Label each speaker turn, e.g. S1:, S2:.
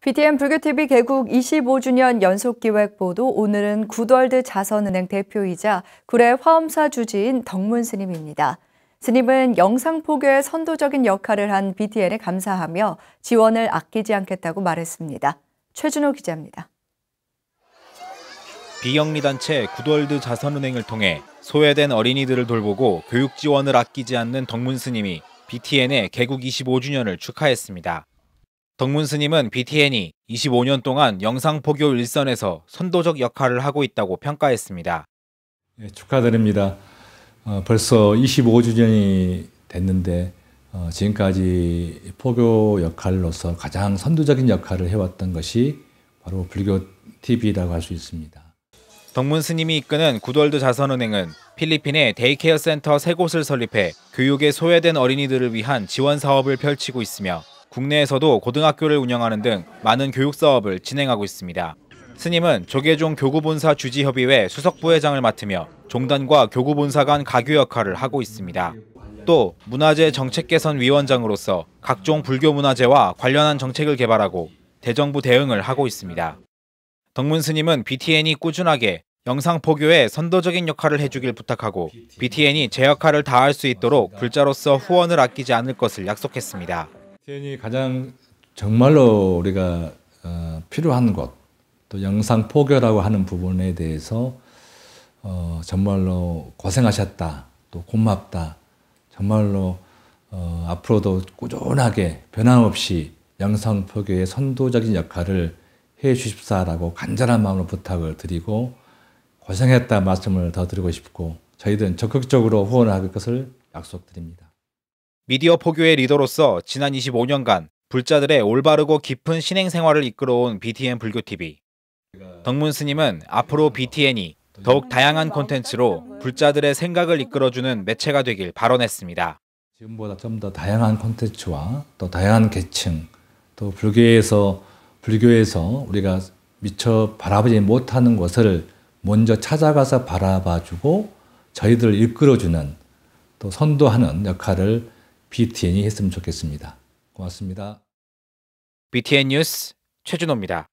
S1: BTN 불교TV 개국 25주년 연속기획보도 오늘은 구월드 자선은행 대표이자 구례 화엄사 주지인 덕문 스님입니다. 스님은 영상포교의 선도적인 역할을 한 BTN에 감사하며 지원을 아끼지 않겠다고 말했습니다. 최준호 기자입니다.
S2: 비영리단체 구월드 자선은행을 통해 소외된 어린이들을 돌보고 교육 지원을 아끼지 않는 덕문 스님이 BTN의 개국 25주년을 축하했습니다. 덕문 스님은 BTN이 25년 동안 영상포교 일선에서 선도적 역할을 하고 있다고 평가했습니다.
S3: 네, 축하드립니다. 어, 벌써 25주년이 됐는데 어, 지금까지 포교 역할로서 가장 선도적인 역할을 해왔던 것이 바로 불교 TV라고 할 수 있습니다. 덕문
S2: 스님이 이끄는 구월드 자선은행은 필리핀에 데이케어 센터 세 곳을 설립해 교육에 소외된 어린이들을 위한 지원 사업을 펼치고 있으며 국내에서도 고등학교를 운영하는 등 많은 교육 사업을 진행하고 있습니다. 스님은 조계종 교구본사 주지협의회 수석부회장을 맡으며 종단과 교구본사 간 가교 역할을 하고 있습니다. 또 문화재 정책개선위원장으로서 각종 불교 문화재와 관련한 정책을 개발하고 대정부 대응을 하고 있습니다. 덕문 스님은 BTN이 꾸준하게 영상 포교에 선도적인 역할을 해주길 부탁하고 BTN이 제 역할을 다할 수 있도록 불자로서 후원을 아끼지 않을 것을 약속했습니다. 태연이 가장
S3: 정말로 우리가 어, 필요한 것, 또 영상 포교라고 하는 부분에 대해서 어, 정말로 고생하셨다, 또 고맙다, 정말로 어, 앞으로도 꾸준하게 변함없이 영상 포교의 선도적인 역할을 해 주십사라고 간절한 마음으로 부탁을 드리고 고생했다 말씀을 더 드리고 싶고 저희들은 적극적으로 후원할 것을 약속드립니다.
S2: 미디어 포교의 리더로서 지난 25년간 불자들의 올바르고 깊은 신행 생활을 이끌어온 BTN 불교TV. 덕문 스님은 앞으로 BTN이 더욱 다양한 콘텐츠로 불자들의 생각을 이끌어주는 매체가 되길 발언했습니다.
S3: 지금보다 좀 더 다양한 콘텐츠와 또 다양한 계층, 또 불교에서 불교에서 우리가 미처 바라보지 못하는 것을 먼저 찾아가서 바라봐주고 저희들을 이끌어주는 또 선도하는 역할을 BTN이 했으면 좋겠습니다. 고맙습니다.
S2: BTN 뉴스 최준호입니다.